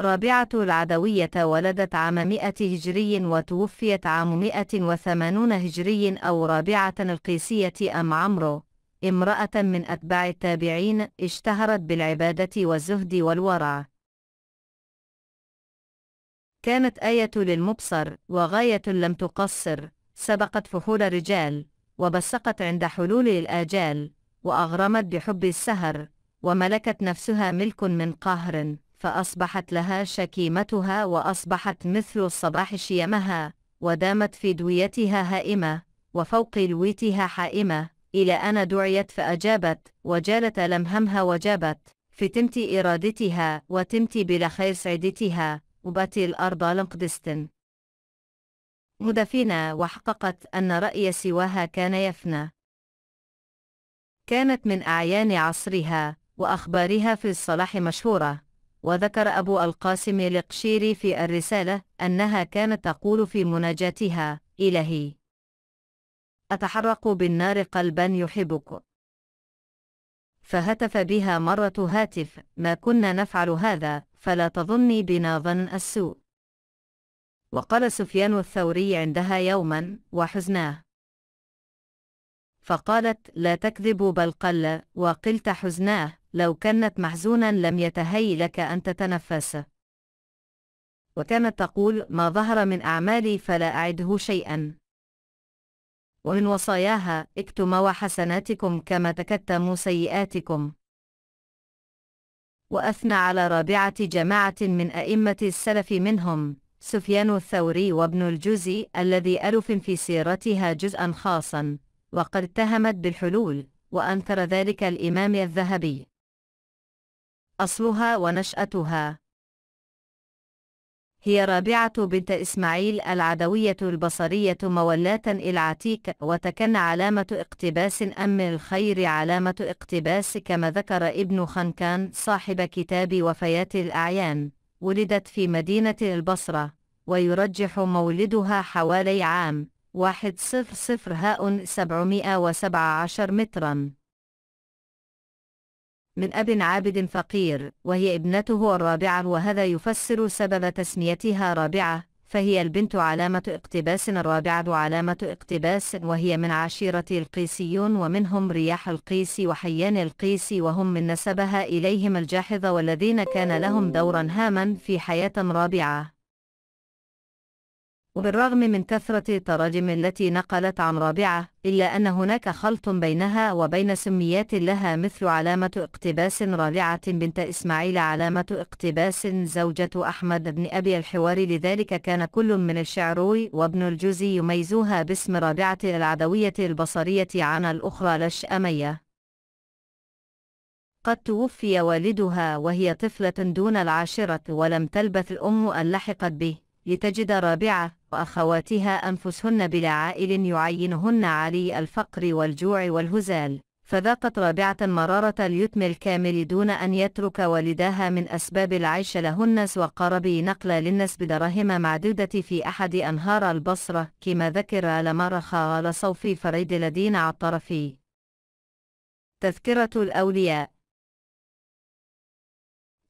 رابعة العدوية ولدت عام 100 هجري وتوفيت عام 180 هجري أو رابعة القيسية أم عمرو امرأة من أتباع التابعين اشتهرت بالعبادة والزهد والورع كانت آية للمبصر وغاية لم تقصر سبقت فحول الرجال وبسقت عند حلول الآجال وأغرمت بحب السهر وملكت نفسها ملك من قهر فأصبحت لها شكيمتها وأصبحت مثل الصباح شيمها ودامت في دويتها هائمة وفوق لويتها حائمة إلى أن دعيت فأجابت وجالت لمهمها وجابت فتمت إرادتها وتمت بلا خير سعدتها وباتي الأرض لنقدستن مدفنة وحققت أن رأي سواها كان يفنى كانت من أعيان عصرها وأخبارها في الصلاح مشهورة وذكر أبو القاسم القشيري في الرسالة أنها كانت تقول في مناجاتها: إلهي، أتحرق بالنار قلبا يحبك. فهتف بها مرة هاتف: ما كنا نفعل هذا، فلا تظني بنا ظن السوء. وقال سفيان الثوري عندها يوما وحزناه فقالت لا تكذب بل قل وقلت حزناه لو كانت محزونا لم يتهي لك أن تتنفس وكانت تقول ما ظهر من أعمالي فلا أعده شيئا ومن وصاياها اكتموا حسناتكم كما تكتموا سيئاتكم وأثنى على رابعة جماعة من أئمة السلف منهم سفيان الثوري وابن الجوزي الذي ألف في سيرتها جزءا خاصا وقد اتهمت بالحلول وأنكر ذلك الإمام الذهبي أصلها ونشأتها هي رابعة بنت إسماعيل العدوية البصرية مولاة العتيك وتكن علامة اقتباس أم الخير علامة اقتباس كما ذكر ابن خنكان صاحب كتاب وفيات الأعيان ولدت في مدينة البصرة ويرجح مولدها حوالي عام واحد صفر صفر هاء سبعمائة عشر متراً من أب عابد فقير وهي ابنته الرابعة وهذا يفسر سبب تسميتها رابعة فهي البنت علامة اقتباس الرابعة علامة اقتباس وهي من عشيرة القيسيون ومنهم رياح القيس وحيان القيس وهم من نسبها إليهم الجاحظة والذين كان لهم دورا هاما في حياة رابعة وبالرغم من كثرة التراجم التي نقلت عن رابعة إلا أن هناك خلط بينها وبين سميات لها مثل علامة اقتباس رابعة بنت إسماعيل علامة اقتباس زوجة أحمد بن أبي الحوار لذلك كان كل من الشعروي وابن الجوزي يميزوها باسم رابعة العدوية البصرية عن الأخرى لش أمية قد توفي والدها وهي طفلة دون العاشرة ولم تلبث الأم أن لحقت به لتجد رابعة وأخواتها أنفسهن بلا عائل يعينهن علي الفقر والجوع والهزال فذاقت رابعة مرارة اليتم الكامل دون أن يترك والداها من أسباب العيش لهن وقربي نقل للنس بدراهم معدودة في أحد أنهار البصرة كما ذكر لمرخ على صوفي فريد لدين عطر تذكرة الأولياء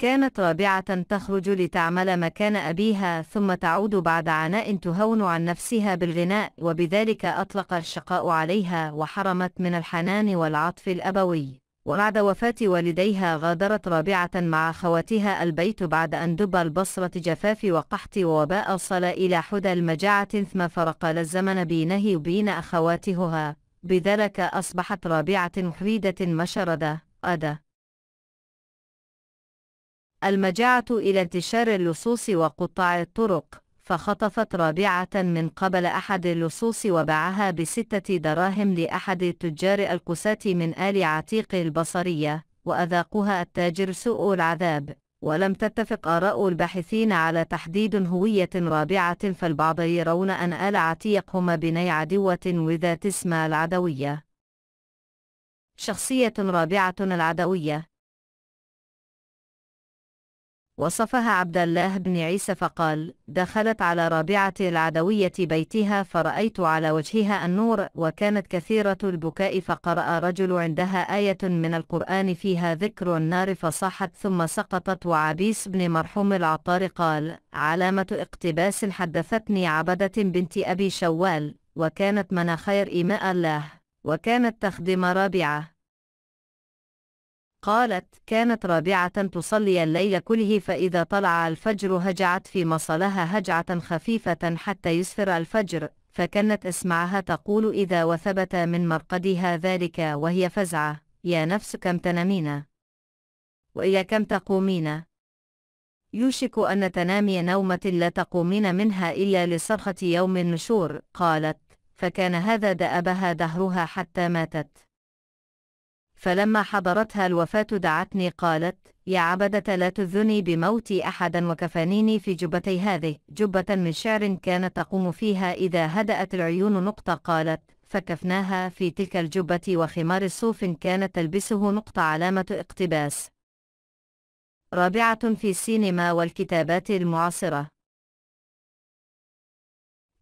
كانت رابعة تخرج لتعمل مكان أبيها ثم تعود بعد عناء تهون عن نفسها بالغناء وبذلك أطلق الشقاء عليها وحرمت من الحنان والعطف الأبوي وبعد وفاة والديها غادرت رابعة مع خواتها البيت بعد أن دب البصرة جفاف وقحط ووباء صلى إلى حدى المجاعة ثم فرق الزمن بينه وبين أخواتهها بذلك أصبحت رابعة محريدة مشردة أدى المجاعة إلى انتشار اللصوص وقطاع الطرق فخطفت رابعة من قبل أحد اللصوص وباعها بستة دراهم لأحد تجار القساة من آل عتيق البصرية وأذاقها التاجر سوء العذاب ولم تتفق آراء الباحثين على تحديد هوية رابعة فالبعض يرون أن آل عتيق هم بني عدوة وذات اسم العدوية شخصية رابعة العدوية وصفها عبد الله بن عيسى فقال دخلت على رابعة العدوية بيتها فرأيت على وجهها النور وكانت كثيرة البكاء فقرأ رجل عندها آية من القرآن فيها ذكر النار فصاحت ثم سقطت وعبيس بن مرحوم العطار قال علامة اقتباس حدثتني عبدة بنت أبي شوال وكانت مناخير إماء الله وكانت تخدم رابعة قالت كانت رابعة تصلي الليل كله فإذا طلع الفجر هجعت في مصلها هجعة خفيفة حتى يسفر الفجر فكانت اسمعها تقول إذا وثبت من مرقدها ذلك وهي فزعة يا نفس كم تنامين ويا كم تقومين يوشك أن تنامي نومة لا تقومين منها إلا لصرخة يوم النشور قالت فكان هذا دأبها دهرها حتى ماتت فلما حضرتها الوفاة دعتني قالت يا عبدة لا تذني بموت أحدا وكفانيني في جبتي هذه جبة من شعر كانت تقوم فيها إذا هدأت العيون نقطة قالت فكفناها في تلك الجبة وخمار صوف كانت تلبسه نقطة علامة اقتباس رابعة في السينما والكتابات المعاصرة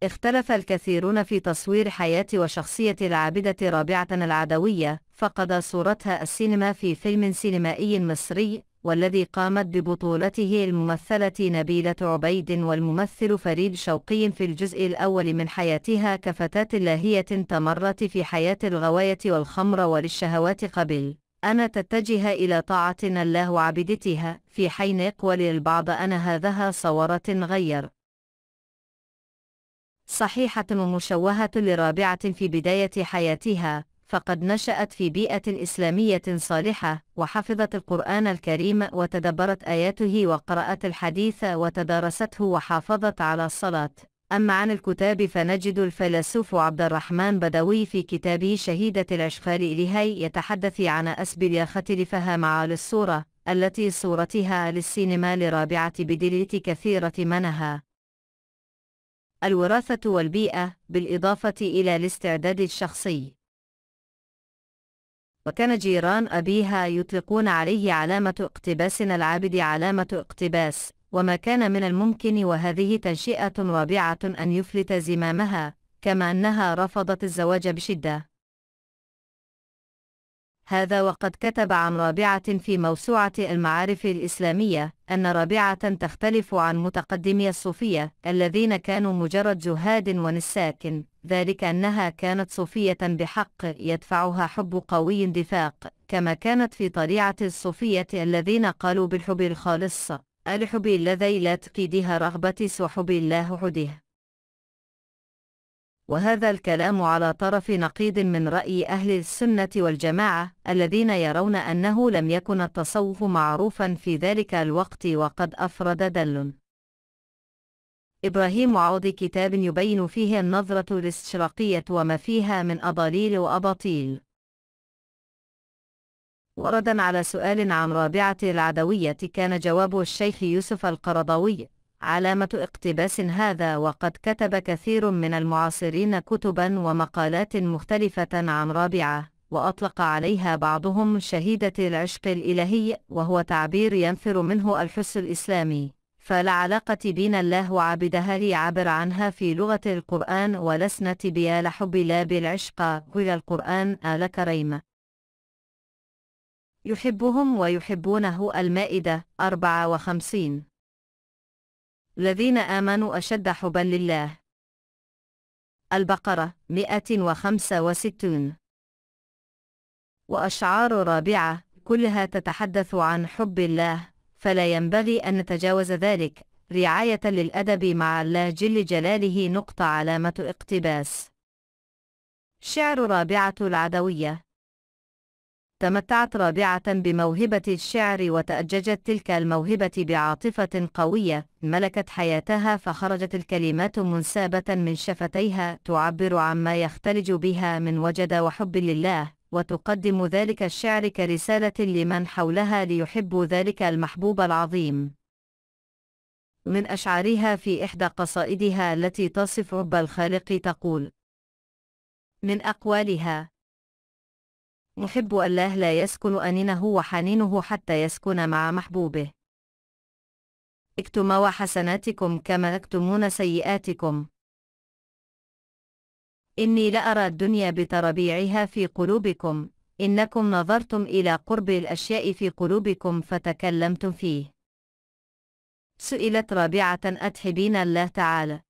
اختلف الكثيرون في تصوير حياة وشخصية العابدة رابعة العدوية فقد صورتها السينما في فيلم سينمائي مصري والذي قامت ببطولته الممثلة نبيلة عبيد والممثل فريد شوقي في الجزء الأول من حياتها كفتاة لاهية تمرت في حياة الغواية والخمر وللشهوات قبل أن تتجه إلى طاعة الله وعبدتها في حين يقول البعض أن ذها صورة غير صحيحة ومشوهة لرابعة في بداية حياتها، فقد نشأت في بيئة إسلامية صالحة، وحفظت القرآن الكريم وتدبرت آياته وقرأت الحديث وتدارسته وحافظت على الصلاة. أما عن الكتاب فنجد الفيلسوف عبد الرحمن بدوي في كتابه شهيدة الأشفال إليهي يتحدث عن أسب لفها مع للصورة التي صورتها للسينما لرابعة بدليل كثيرة منها الوراثة والبيئة بالإضافة إلى الاستعداد الشخصي وكان جيران أبيها يطلقون عليه علامة اقتباس العابد علامة اقتباس وما كان من الممكن وهذه تنشئة رابعة أن يفلت زمامها كما أنها رفضت الزواج بشدة هذا وقد كتب عن رابعة في موسوعة المعارف الإسلامية أن رابعة تختلف عن متقدمي الصوفية الذين كانوا مجرد جهاد ونساك ذلك أنها كانت صوفية بحق يدفعها حب قوي دفاق كما كانت في طليعة الصوفية الذين قالوا بالحب الخالص الحب الذي لا تقيدها سوى حب الله عده وهذا الكلام على طرف نقيض من رأي أهل السنة والجماعة الذين يرون أنه لم يكن التصوف معروفا في ذلك الوقت وقد أفرد دل إبراهيم عوض كتاب يبين فيه النظرة الاستشراقية وما فيها من أضاليل وأباطيل وردا على سؤال عن رابعة العدوية كان جواب الشيخ يوسف القرضاوي علامة اقتباس هذا وقد كتب كثير من المعاصرين كتبا ومقالات مختلفة عن رابعة وأطلق عليها بعضهم شهيدة العشق الإلهي وهو تعبير ينفر منه الحس الإسلامي فلا علاقة بين الله وعبدها ليعبر عنها في لغة القرآن ولسنة بيا لحب لا بالعشق إلى القرآن آل كريم يحبهم ويحبونه المائدة 54 الذين آمنوا أشد حبا لله البقرة 165 وأشعار رابعة كلها تتحدث عن حب الله فلا ينبغي أن نتجاوز ذلك رعاية للأدب مع الله جل جلاله نقطة علامة اقتباس شعر رابعة العدوية تمتعت رابعة بموهبة الشعر وتأججت تلك الموهبة بعاطفة قوية ملكت حياتها فخرجت الكلمات منسابة من شفتيها تعبر عما يختلج بها من وجد وحب لله وتقدم ذلك الشعر كرسالة لمن حولها ليحبوا ذلك المحبوب العظيم من أشعارها في إحدى قصائدها التي تصف رب الخالق تقول من أقوالها محب الله لا يسكن أنينه وحنينه حتى يسكن مع محبوبه اكتم وحسناتكم كما تكتمون سيئاتكم إني لأرى الدنيا بتربيعها في قلوبكم إنكم نظرتم إلى قرب الأشياء في قلوبكم فتكلمتم فيه سئلت رابعة أتحبين الله تعالى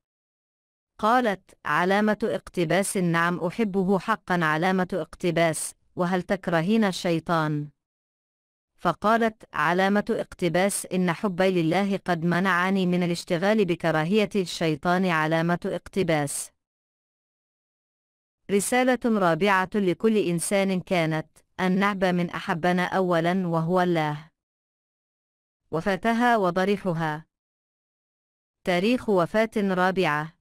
قالت علامة اقتباس نعم أحبه حقا علامة اقتباس وهل تكرهين الشيطان؟ فقالت علامة اقتباس إن حبي لله قد منعني من الاشتغال بكراهية الشيطان علامة اقتباس رسالة رابعة لكل إنسان كانت أن نعب من أحبنا أولا وهو الله وفاتها وضريحها تاريخ وفاة رابعة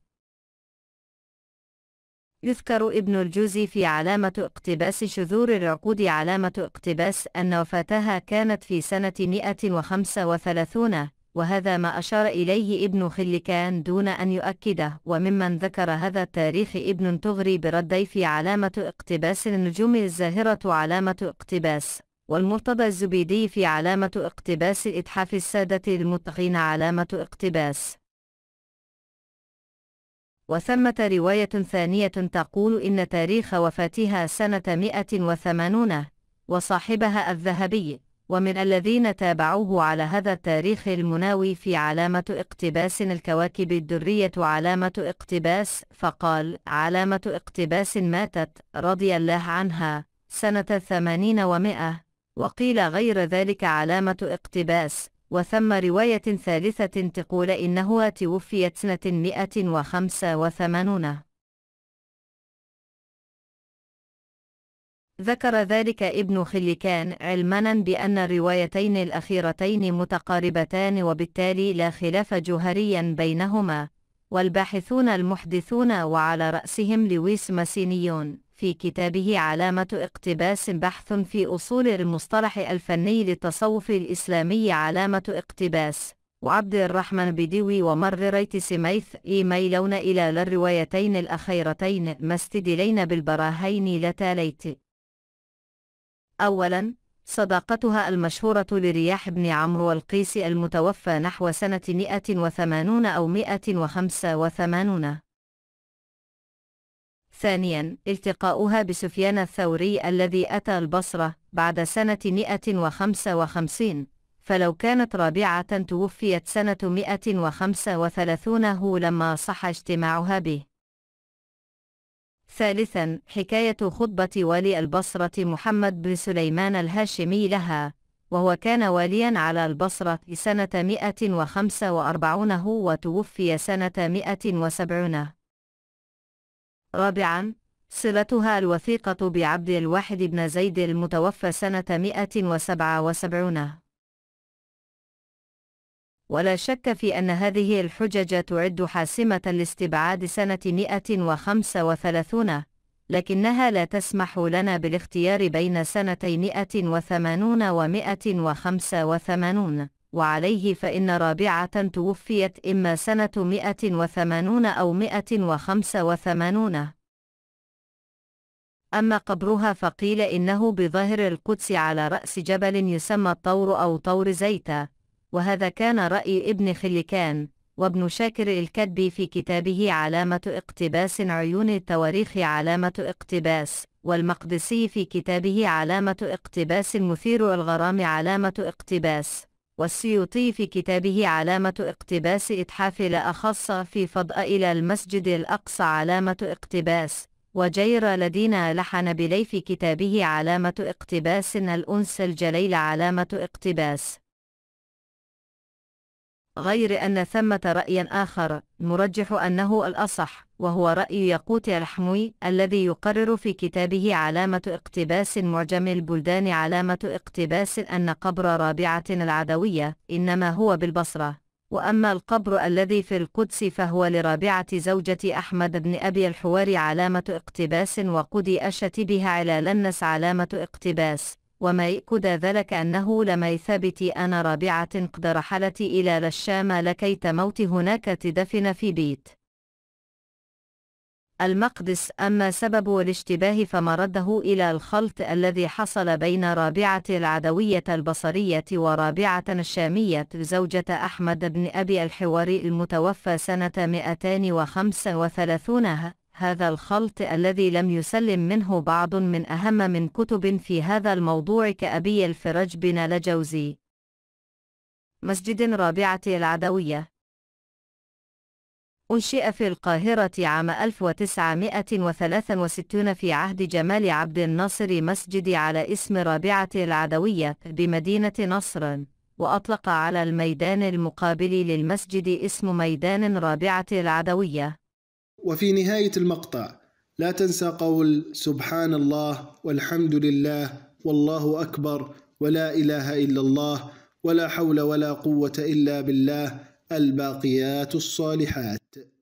يذكر ابن الجوزي في علامة اقتباس شذور العقود علامة اقتباس أن وفاتها كانت في سنة 135 وهذا ما أشار إليه ابن خلكان دون أن يؤكده وممن ذكر هذا التاريخ ابن تغري بردي في علامة اقتباس النجوم الزاهرة علامة اقتباس والمرتضى الزبيدي في علامة اقتباس الإتحاف السادة المتقين علامة اقتباس وثمة رواية ثانية تقول إن تاريخ وفاتها سنة 180 وصاحبها الذهبي ومن الذين تابعوه على هذا التاريخ المناوي في علامة اقتباس الكواكب الدرية علامة اقتباس فقال علامة اقتباس ماتت رضي الله عنها سنة ثمانين ومائة وقيل غير ذلك علامة اقتباس وثم رواية ثالثة تقول إنه توفيت سنة 185 ذكر ذلك ابن خلكان علمنا بأن الروايتين الأخيرتين متقاربتان وبالتالي لا خلاف جوهريا بينهما والباحثون المحدثون وعلى رأسهم لويس ماسينيون في كتابه علامة اقتباس بحث في أصول المصطلح الفني للتصوف الإسلامي علامة اقتباس وعبد الرحمن بدوي ومرغريت سميث إيميلون إلى الروايتين الأخيرتين مستدلين بالبراهين لتاليت أولاً صداقتها المشهورة لرياح بن عمرو والقيس المتوفى نحو سنة 180 أو 185 ثانيا التقاؤها بسفيان الثوري الذي أتى البصرة بعد سنة 155 فلو كانت رابعة توفيت سنة 135 هو لما صح اجتماعها به ثالثا حكاية خطبة والي البصرة محمد بن سليمان الهاشمي لها وهو كان واليا على البصرة سنة 145 وتوفي سنة 170 رابعا صلتها الوثيقة بعبد الواحد بن زيد المتوفى سنة 177 ولا شك في أن هذه الحجج تعد حاسمة لاستبعاد سنة 135 لكنها لا تسمح لنا بالاختيار بين سنتي 180 و 185 وعليه فإن رابعة توفيت إما سنة 180 أو 185 أما قبرها فقيل إنه بظهر القدس على رأس جبل يسمى الطور أو طور زيتا وهذا كان رأي ابن خلكان وابن شاكر الكتبي في كتابه علامة اقتباس عيون التواريخ علامة اقتباس والمقدسي في كتابه علامة اقتباس مثير الغرام علامة اقتباس والسيوطي في كتابه علامة اقتباس إتحاف لا أخص في فضاء إلى المسجد الأقصى علامة اقتباس وجير لدينا لحن بلي في كتابه علامة اقتباس الأنس الجليل علامة اقتباس غير أن ثمة رأي آخر نرجح أنه الأصح وهو رأي يقوت الحموي الذي يقرر في كتابه علامة اقتباس معجم البلدان علامة اقتباس أن قبر رابعة العدوية إنما هو بالبصرة وأما القبر الذي في القدس فهو لرابعة زوجة أحمد بن أبي الحواري علامة اقتباس وقد أشت بها على لنس علامة اقتباس وما يؤكد ذلك أنه لما يثبت أنا رابعة قد رحلت إلى الشام لكي تموت هناك تدفن في بيت المقدس أما سبب الاشتباه فمرده إلى الخلط الذي حصل بين رابعة العدوية البصرية ورابعة الشامية زوجة أحمد بن أبي الحواري المتوفى سنة 235 هذا الخلط الذي لم يسلم منه بعض من أهم من كتب في هذا الموضوع كأبي الفرج بن لجوزي مسجد رابعة العدوية أنشئ في القاهرة عام 1963 في عهد جمال عبد الناصر مسجد على اسم رابعة العدوية بمدينة نصر وأطلق على الميدان المقابل للمسجد اسم ميدان رابعة العدوية وفي نهاية المقطع لا تنسى قول سبحان الله والحمد لله والله أكبر ولا إله إلا الله ولا حول ولا قوة إلا بالله الباقيات الصالحات